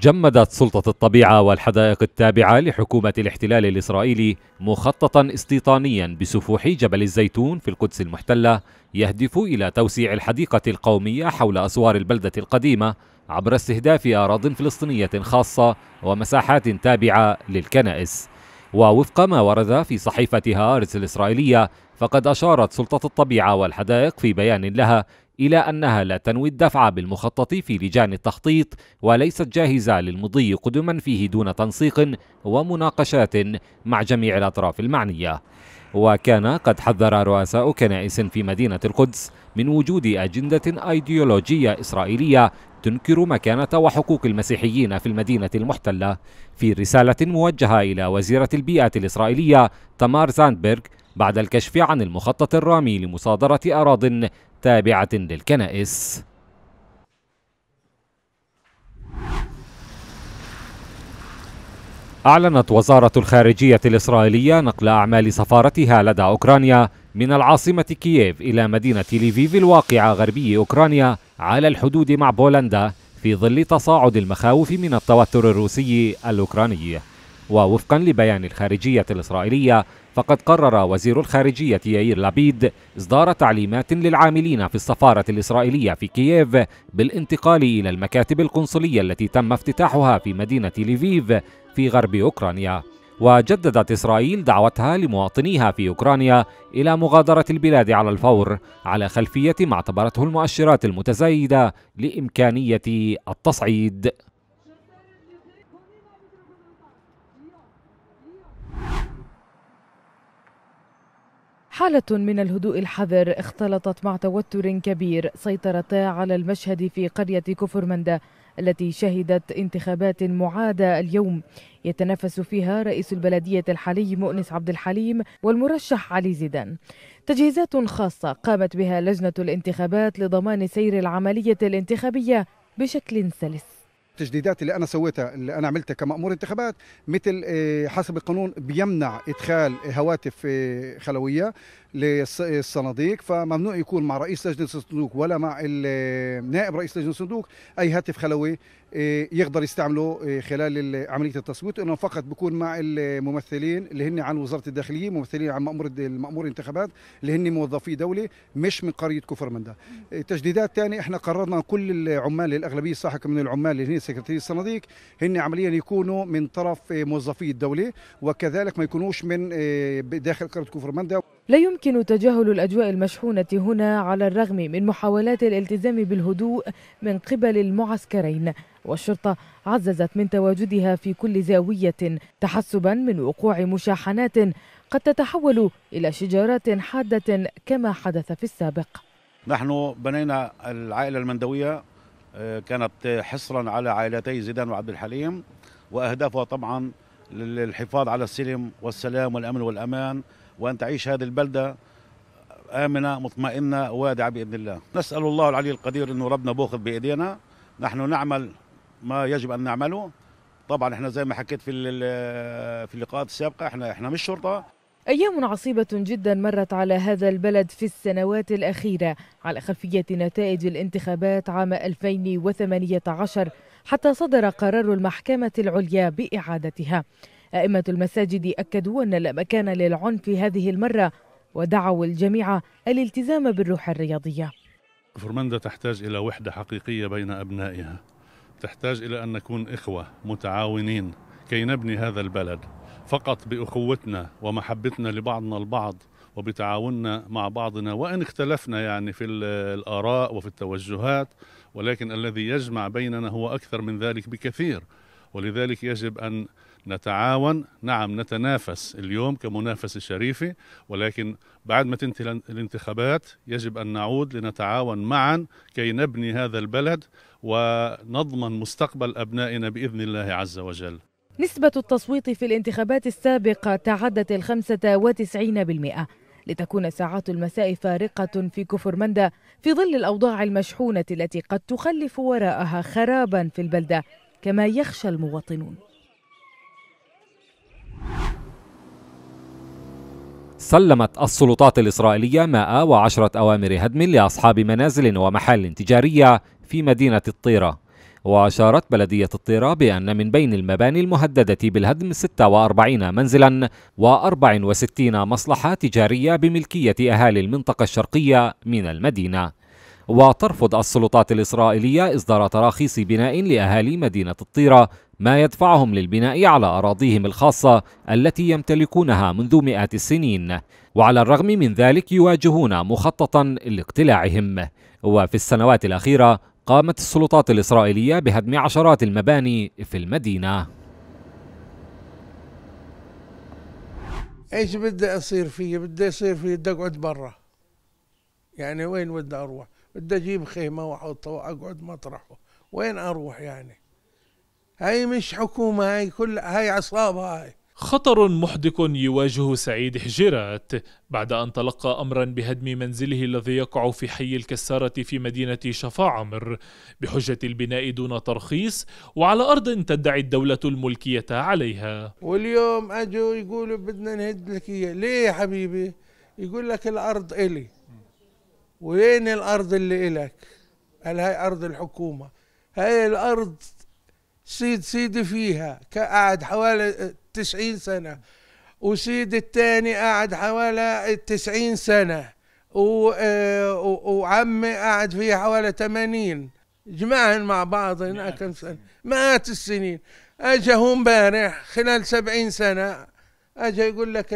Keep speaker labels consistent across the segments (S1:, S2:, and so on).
S1: جمدت سلطة الطبيعة والحدائق التابعة لحكومة الاحتلال الإسرائيلي مخططا استيطانيا بسفوح جبل الزيتون في القدس المحتلة يهدف إلى توسيع الحديقة القومية حول أسوار البلدة القديمة عبر استهداف أراض فلسطينية خاصة ومساحات تابعة للكنائس ووفق ما ورد في صحيفة هارتس الإسرائيلية فقد أشارت سلطة الطبيعة والحدائق في بيان لها إلى أنها لا تنوي الدفع بالمخطط في لجان التخطيط وليست جاهزة للمضي قدما فيه دون تنسيق ومناقشات مع جميع الأطراف المعنية وكان قد حذر رؤساء كنائس في مدينة القدس من وجود أجندة أيديولوجية إسرائيلية تنكر مكانة وحقوق المسيحيين في المدينة المحتلة في رسالة موجهة إلى وزيرة البيئة الإسرائيلية تمار زاندبرغ بعد الكشف عن المخطط الرامي لمصادرة أراض تابعة للكنائس أعلنت وزارة الخارجية الإسرائيلية نقل أعمال سفارتها لدى أوكرانيا من العاصمة كييف إلى مدينة ليفيف الواقعة غربي أوكرانيا على الحدود مع بولندا في ظل تصاعد المخاوف من التوتر الروسي الأوكراني ووفقا لبيان الخارجية الإسرائيلية فقد قرر وزير الخارجية يير لابيد إصدار تعليمات للعاملين في السفارة الإسرائيلية في كييف بالانتقال إلى المكاتب القنصلية التي تم افتتاحها في مدينة ليفيف في غرب أوكرانيا وجددت إسرائيل دعوتها لمواطنيها في أوكرانيا إلى مغادرة البلاد على الفور على خلفية ما اعتبرته المؤشرات المتزايدة لإمكانية التصعيد
S2: حالة من الهدوء الحذر اختلطت مع توتر كبير سيطرتا على المشهد في قرية كفر التي شهدت انتخابات معادة اليوم يتنافس فيها رئيس البلدية الحالي مؤنس عبد الحليم والمرشح علي زيدان تجهيزات خاصة قامت بها لجنة الانتخابات لضمان سير العملية الانتخابية بشكل سلس
S3: التجديدات اللي انا سويتها اللي انا عملتها كمامور انتخابات مثل آه، حسب القانون بيمنع ادخال هواتف آه، خلويه للصناديق فممنوع يكون مع رئيس لجنه الصندوق ولا مع آه، نائب رئيس لجنه الصندوق اي هاتف خلوي إيه، يقدر يستعمله إيه، خلال عمليه التصويت انه فقط بكون مع الممثلين اللي هن عن وزاره الداخليه ممثلين عن مامور المامور الانتخابات اللي هن موظفي دوله مش من قريه كفر مندا تجديدات ثانيه احنا قررنا كل العمال الاغلبيه الساحقه من العمال اللي هن سكرتيري الصناديق هن عمليا يكونوا من طرف إيه، موظفي الدوله وكذلك ما يكونوش من داخل قريه كفر مندا
S2: لا يمكن تجاهل الاجواء المشحونه هنا على الرغم من محاولات الالتزام بالهدوء من قبل المعسكرين والشرطة عززت من تواجدها في كل زاوية تحسبا من وقوع مشاحنات قد تتحول إلى شجارات حادة كما حدث في السابق
S4: نحن بنينا العائلة المندوية آه، كانت حصرا على عائلتي زيدان وعبد الحليم وأهدافها طبعا للحفاظ على السلم والسلام والأمن والأمان وأن تعيش هذه البلدة آمنة مطمئنة وادعة بإذن الله نسأل الله العلي القدير أنه ربنا بوخذ بإيدينا نحن نعمل ما يجب ان نعمله طبعا احنا زي ما حكيت في في اللقاءات السابقه احنا احنا مش شرطه
S2: أيام عصيبة جدا مرت على هذا البلد في السنوات الأخيرة على خلفية نتائج الانتخابات عام 2018 حتى صدر قرار المحكمة العليا بإعادتها أئمة المساجد أكدوا أن لا مكان للعنف هذه المرة ودعوا الجميع الالتزام بالروح الرياضية
S5: فرمندا تحتاج إلى وحدة حقيقية بين أبنائها تحتاج إلى أن نكون إخوة متعاونين كي نبني هذا البلد فقط بأخوتنا ومحبتنا لبعضنا البعض وبتعاوننا مع بعضنا وإن اختلفنا يعني في الآراء وفي التوجهات ولكن الذي يجمع بيننا هو أكثر من ذلك بكثير ولذلك يجب أن نتعاون نعم نتنافس اليوم كمنافسة شريفة ولكن بعد ما تنتهي الانتخابات يجب أن نعود لنتعاون معا كي نبني هذا البلد ونضمن مستقبل أبنائنا بإذن الله عز وجل
S2: نسبة التصويت في الانتخابات السابقة تعدت الخمسة وتسعين بالمئة لتكون ساعات المساء فارقة في كفر في ظل الأوضاع المشحونة التي قد تخلف وراءها خرابا في البلدة كما يخشى المواطنون
S1: سلمت السلطات الإسرائيلية 110 أوامر هدم لأصحاب منازل ومحال تجارية في مدينة الطيرة وأشارت بلدية الطيرة بأن من بين المباني المهددة بالهدم 46 منزلا و64 مصلحة تجارية بملكية أهالي المنطقة الشرقية من المدينة وترفض السلطات الإسرائيلية إصدار تراخيص بناء لأهالي مدينة الطيرة ما يدفعهم للبناء على أراضيهم الخاصة التي يمتلكونها منذ مئات السنين وعلى الرغم من ذلك يواجهون مخططا لاقتلاعهم وفي السنوات الأخيرة قامت السلطات الإسرائيلية بهدم عشرات المباني في المدينة
S4: ايش بدي اصير فيه بدي اصير فيه بدي اقعد برا يعني وين بدي اروح بدي اجيب خيمه واحطها واقعد مطرحه وين اروح يعني هاي مش حكومه هاي كل هاي عصابه هاي خطر محدق يواجه سعيد
S5: حجيرات بعد أن تلقى أمرا بهدم منزله الذي يقع في حي الكسارة في مدينة شفاعمر بحجة البناء دون ترخيص وعلى أرض تدعي الدولة الملكية عليها
S4: واليوم أجوا يقولوا بدنا نهد لك إياه ليه يا حبيبي يقول لك الأرض إلي وين الارض اللي الك قال هاي ارض الحكومه هاي الارض سيد سيدي فيها قاعد حوالي تسعين سنه وسيد الثاني قاعد حوالي تسعين سنه وعمي قاعد فيها حوالي ثمانين جمعهم مع بعض هناك كم سنه مئات السنين اجا هو امبارح خلال سبعين سنه اجا يقول لك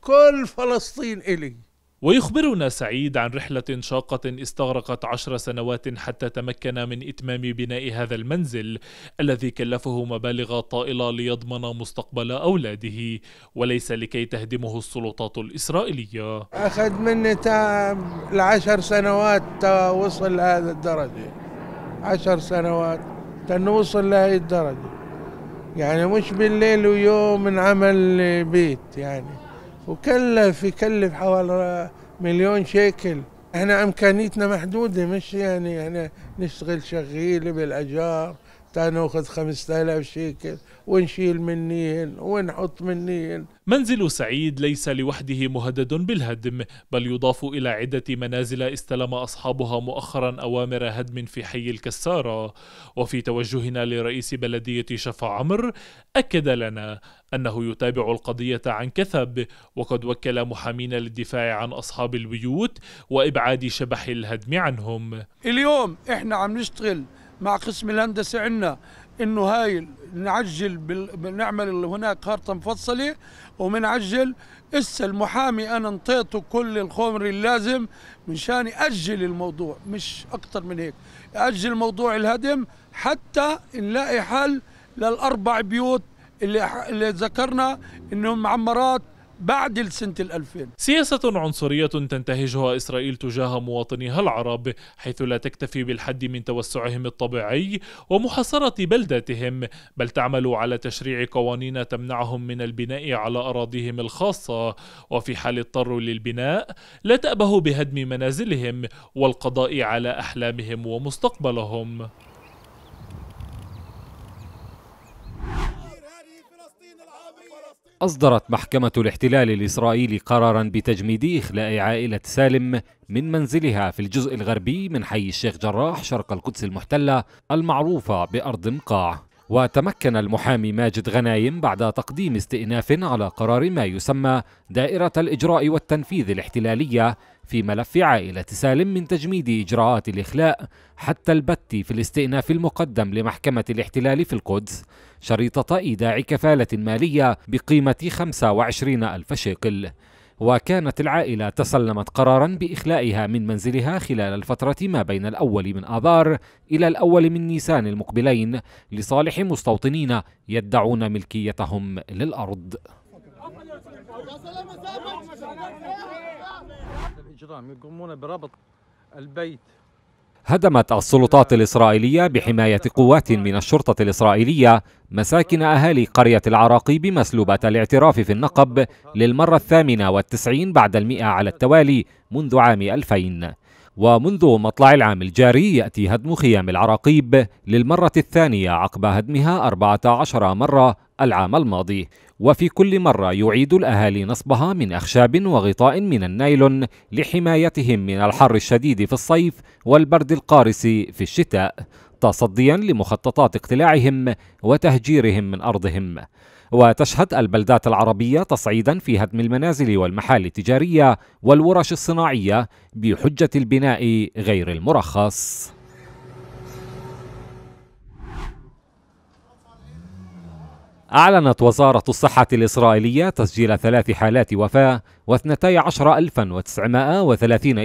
S4: كل فلسطين الي
S5: ويخبرنا سعيد عن رحلة شاقة استغرقت عشر سنوات حتى تمكن من إتمام بناء هذا المنزل الذي كلفه مبالغ طائلة ليضمن مستقبل أولاده وليس لكي تهدمه السلطات الإسرائيلية
S4: أخذ مني العشر سنوات وصل لهذا الدرجة عشر سنوات تنوصل لهذه الدرجة يعني مش بالليل ويوم عمل بيت يعني وكلف يكلف حوالي مليون شيكل احنا امكانيتنا محدوده مش يعني احنا نشتغل شغيله بالاجار تناخذ 5000 شيكل ونشيل منين ونحط منين
S5: منزل سعيد ليس لوحده مهدد بالهدم بل يضاف إلى عدة منازل استلم أصحابها مؤخرا أوامر هدم في حي الكسارة وفي توجهنا لرئيس بلدية شفا عمر أكد لنا أنه يتابع القضية عن كثب وقد وكل محامين للدفاع عن أصحاب البيوت وإبعاد شبح الهدم عنهم
S4: اليوم إحنا عم نشتغل مع قسم الهندسه عندنا انه هاي نعجل بنعمل بنعمل هناك خارطه مفصله ومنعجل اسا المحامي انا انطيته كل الخمر اللازم مشان ياجل الموضوع مش اكثر من هيك ياجل موضوع الهدم حتى نلاقي حل للاربع بيوت اللي, اللي ذكرنا انهم معمرات بعد سنة 2000
S5: سياسة عنصرية تنتهجها إسرائيل تجاه مواطنيها العرب حيث لا تكتفي بالحد من توسعهم الطبيعي ومحاصرة بلداتهم بل تعمل على تشريع قوانين تمنعهم من البناء على أراضيهم الخاصة وفي حال اضطروا للبناء لا تأبه بهدم منازلهم والقضاء على أحلامهم ومستقبلهم
S1: أصدرت محكمة الاحتلال الإسرائيلي قرارا بتجميد إخلاء عائلة سالم من منزلها في الجزء الغربي من حي الشيخ جراح شرق القدس المحتلة المعروفة بأرض مقاع وتمكن المحامي ماجد غنايم بعد تقديم استئناف على قرار ما يسمى دائرة الإجراء والتنفيذ الاحتلالية في ملف عائلة سالم من تجميد إجراءات الإخلاء حتى البت في الاستئناف المقدم لمحكمة الاحتلال في القدس شريطة إيداع كفالة مالية بقيمة 25 ألف شيكل وكانت العائلة تسلمت قرارا بإخلائها من منزلها خلال الفترة ما بين الأول من آذار إلى الأول من نيسان المقبلين لصالح مستوطنين يدعون ملكيتهم للأرض
S4: الإجرام يقومون بربط البيت
S1: هدمت السلطات الإسرائيلية بحماية قوات من الشرطة الإسرائيلية مساكن أهالي قرية العراقي بمسلوبة الاعتراف في النقب للمرة الثامنة والتسعين بعد المئة على التوالي منذ عام 2000 ومنذ مطلع العام الجاري يأتي هدم خيام العراقيب للمرة الثانية عقب هدمها 14 مرة العام الماضي وفي كل مرة يعيد الأهالي نصبها من أخشاب وغطاء من النايلون لحمايتهم من الحر الشديد في الصيف والبرد القارس في الشتاء تصديا لمخططات اقتلاعهم وتهجيرهم من أرضهم وتشهد البلدات العربية تصعيدا في هدم المنازل والمحال التجارية والورش الصناعية بحجة البناء غير المرخص أعلنت وزارة الصحة الإسرائيلية تسجيل ثلاث حالات وفاة و12930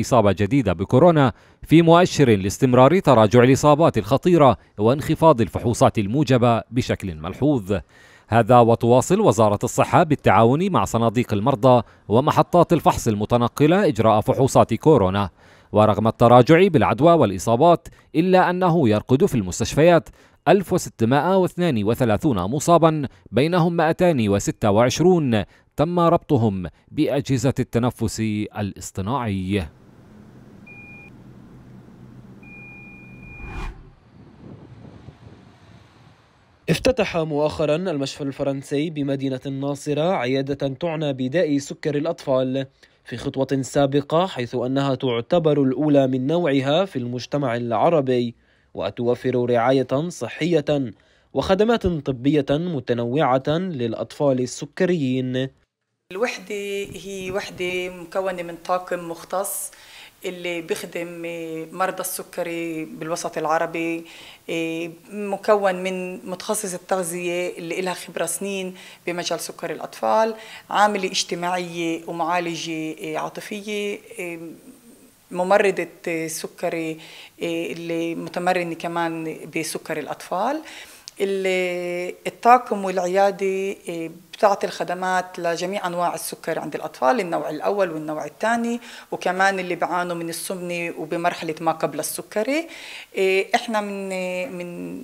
S1: إصابة جديدة بكورونا في مؤشر لاستمرار تراجع الإصابات الخطيرة وانخفاض الفحوصات الموجبة بشكل ملحوظ هذا وتواصل وزارة الصحة بالتعاون مع صناديق المرضى ومحطات الفحص المتنقلة إجراء فحوصات كورونا ورغم التراجع بالعدوى والإصابات إلا أنه يرقد في المستشفيات 1632 مصابا بينهم 226 تم ربطهم بأجهزة التنفس الاصطناعي
S6: افتتح مؤخرا المشفى الفرنسي بمدينة الناصرة عيادة تعنى بداء سكر الأطفال في خطوة سابقة حيث أنها تعتبر الأولى من نوعها في المجتمع العربي وتوفر رعاية صحية وخدمات طبية متنوعة للأطفال السكريين
S7: الوحدة هي وحدة مكونة من طاقم مختص اللي بيخدم آه، مرضى السكري بالوسط العربي آه، مكون من متخصص التغذية اللي لها خبرة سنين بمجال سكري الأطفال عاملة اجتماعية ومعالجة آه، عاطفية ممرضة سكري اللي متمرنة كمان بسكري الأطفال اللي الطاقم والعياده آه، بتعطي الخدمات لجميع انواع السكر عند الاطفال النوع الاول والنوع الثاني وكمان اللي بيعانوا من السمنه وبمرحله ما قبل السكري آه، احنا من من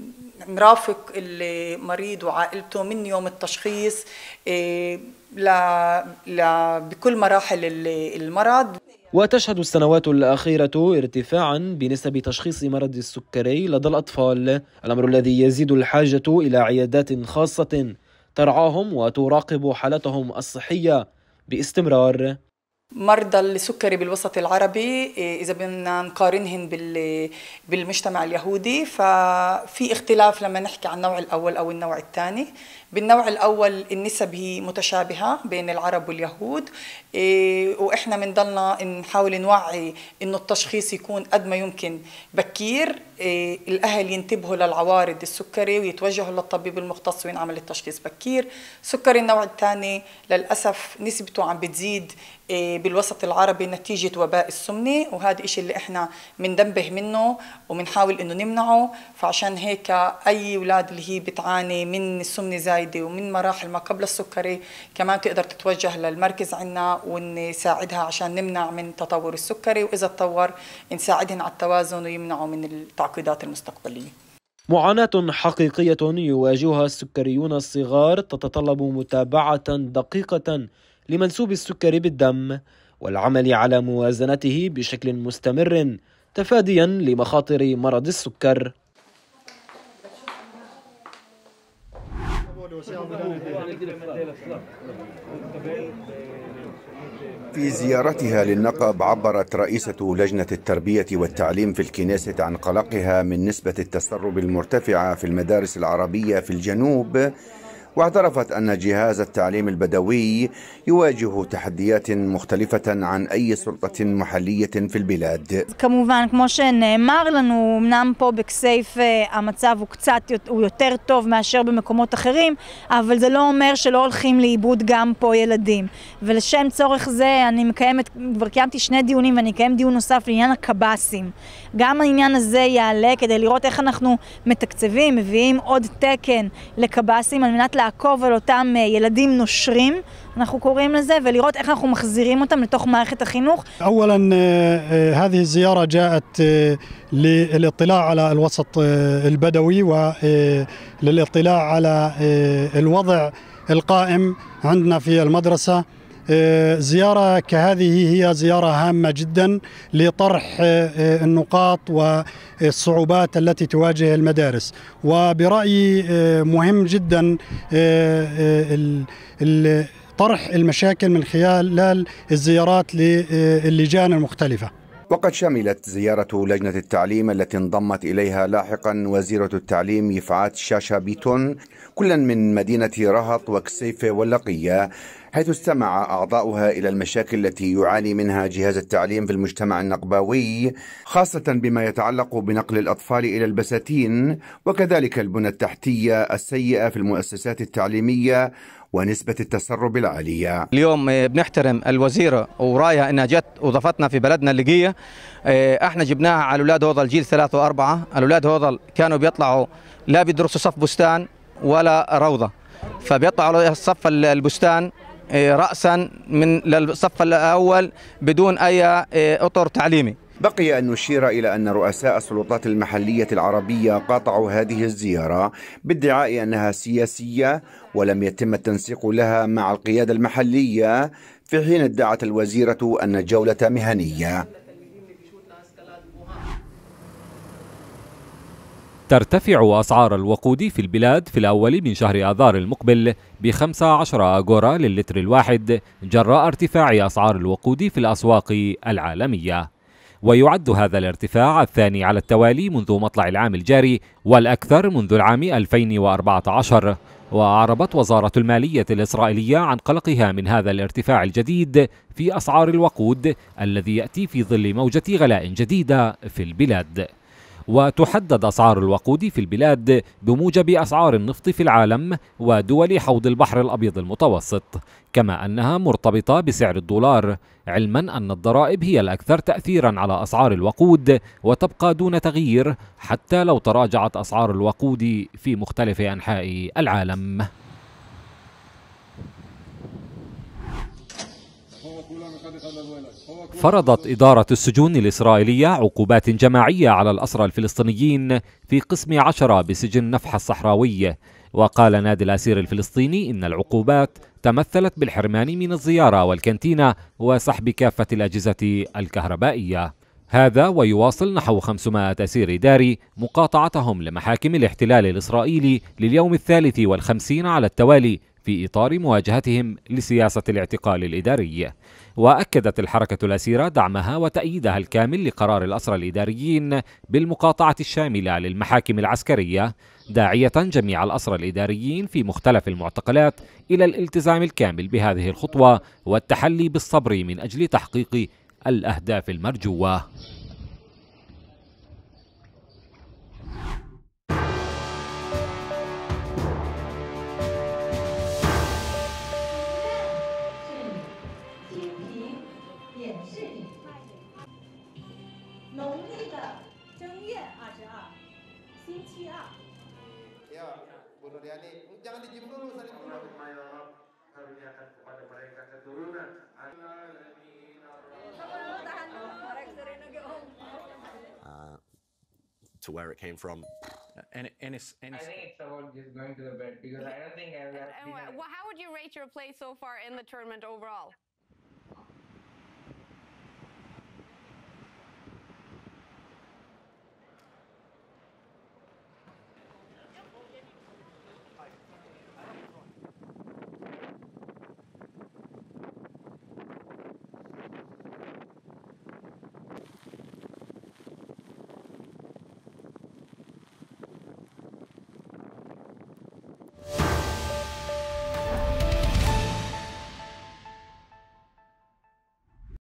S7: نرافق المريض وعائلته من يوم التشخيص آه، ل بكل مراحل المرض
S6: وتشهد السنوات الأخيرة ارتفاعا بنسب تشخيص مرض السكري لدى الأطفال الأمر الذي يزيد الحاجة إلى عيادات خاصة ترعاهم وتراقب حالتهم الصحية باستمرار
S7: مرضى السكري بالوسط العربي إيه، اذا بدنا نقارنهم بالمجتمع اليهودي ففي اختلاف لما نحكي عن النوع الاول او النوع الثاني بالنوع الاول النسب هي متشابهه بين العرب واليهود إيه، واحنا بنضلنا نحاول نوعي انه التشخيص يكون قد ما يمكن بكير إيه، الاهل ينتبهوا للعوارض السكري ويتوجهوا للطبيب المختص وينعمل التشخيص بكير سكر النوع الثاني للاسف نسبته عم بتزيد إيه، بالوسط العربي نتيجة وباء السمنة وهذا إشي اللي إحنا بننبه منه وبنحاول إنه نمنعه فعشان هيك أي أولاد اللي هي بتعاني من السمنة زايدة ومن مراحل ما قبل السكري كمان تقدر تتوجه للمركز عنا ونساعدها عشان نمنع من تطور السكري وإذا تطور نساعدهن على التوازن ويمنعوا من التعقيدات المستقبلية
S6: معاناة حقيقية يواجهها السكريون الصغار تتطلب متابعة دقيقة لمنسوب السكري بالدم والعمل على موازنته بشكل مستمر تفاديا لمخاطر مرض السكر
S3: في زيارتها للنقب عبرت رئيسة لجنة التربية والتعليم في الكنيسة عن قلقها من نسبة التسرب المرتفعة في المدارس العربية في الجنوب واعترفت أن جهاز التعليم البدوي يواجه تحديات مختلفة عن أي سلطة محلية في البلاد.
S7: כמובן, כמו שנאמר לנו, אמנם פה בכסייפה אה, המצב הוא קצת, הוא יותר טוב מאשר במקומות אחרים, אבל זה לא אומר שלא הולכים לאיבוד גם פה ילדים. ולשם צורך זה אני מקיימת, כבר קיימתי שני דיונים ואני אקיים דיון נוסף לעניין הקב"סים. גם העניין הזה יעלה כדי לראות איך אנחנו מתקצבים, מביאים עוד תקן לקב"סים על מנת לה... לעקוב על אותם ילדים נושרים, אנחנו קוראים לזה, ולראות איך אנחנו מחזירים אותם לתוך מערכת החינוך.
S6: (אומר בערבית: آه، آه، الزيارة جاءت آه، للاطلاع على الوسط البدوي وللاطلاع على الوضع القائم عندنا في المدرسة زيارة كهذه هي زيارة هامة جدا لطرح النقاط و الصعوبات التي تواجه المدارس وبرايي آه، مهم جدا آه، آه، طرح المشاكل من خلال الزيارات للجان المختلفه
S3: وقد شملت زيارة لجنة التعليم التي انضمت إليها لاحقا وزيرة التعليم يفعات شاشا بيتون كلا من مدينة رهط وكسيفة واللقية حيث استمع أعضاؤها إلى المشاكل التي يعاني منها جهاز التعليم في المجتمع النقباوي خاصة بما يتعلق بنقل الأطفال إلى البساتين وكذلك البنى التحتية السيئة في المؤسسات التعليمية ونسبة التسرب العالية
S7: اليوم آه، بنحترم
S3: الوزيرة ورايها انها جت وضفتنا في بلدنا اللقية آه، احنا جبناها على الاولاد هوضل الجيل ثلاثة واربعة الاولاد هوضل كانوا بيطلعوا لا بيدرسوا صف بستان ولا روضة فبيطلعوا على صف البستان إيه، رأسا من الصف الأول بدون أي إيه، أطر تعليمي بقي أن نشير إلى أن رؤساء السلطات المحلية العربية قاطعوا هذه الزيارة بادعاء أنها سياسية ولم يتم التنسيق لها مع القيادة المحلية في حين ادعت الوزيرة أن الجولة مهنية
S1: ترتفع أسعار الوقود في البلاد في الأول من شهر آذار المقبل ب 15 أجورا للتر الواحد جراء ارتفاع أسعار الوقود في الأسواق العالمية ويعد هذا الارتفاع الثاني على التوالي منذ مطلع العام الجاري والأكثر منذ العام 2014 وأعربت وزارة المالية الإسرائيلية عن قلقها من هذا الارتفاع الجديد في أسعار الوقود الذي يأتي في ظل موجة غلاء جديدة في البلاد وتحدد أسعار الوقود في البلاد بموجب أسعار النفط في العالم ودول حوض البحر الأبيض المتوسط كما أنها مرتبطة بسعر الدولار علما أن الضرائب هي الأكثر تأثيرا على أسعار الوقود وتبقى دون تغيير حتى لو تراجعت أسعار الوقود في مختلف أنحاء العالم فرضت إدارة السجون الإسرائيلية عقوبات جماعية على الأسرى الفلسطينيين في قسم عشرة بسجن نفحة الصحراوي وقال نادي الأسير الفلسطيني إن العقوبات تمثلت بالحرمان من الزيارة والكنتينة وسحب كافة الأجهزة الكهربائية هذا ويواصل نحو 500 أسير إداري مقاطعتهم لمحاكم الاحتلال الإسرائيلي لليوم الثالث والخمسين على التوالي في إطار مواجهتهم لسياسة الاعتقال الإداري وأكدت الحركة الأسيرة دعمها وتأييدها الكامل لقرار الأسرى الإداريين بالمقاطعة الشاملة للمحاكم العسكرية داعية جميع الأسرى الإداريين في مختلف المعتقلات إلى الالتزام الكامل بهذه الخطوة والتحلي بالصبر من أجل تحقيق الأهداف المرجوة
S6: kepada mereka keturunan
S3: uh, to where it came from and, uh, and, it's, and it's, I think
S4: it's about just going to the bed because
S1: I don't think I've. Uh, uh, well, how would you rate your play so far in the tournament overall?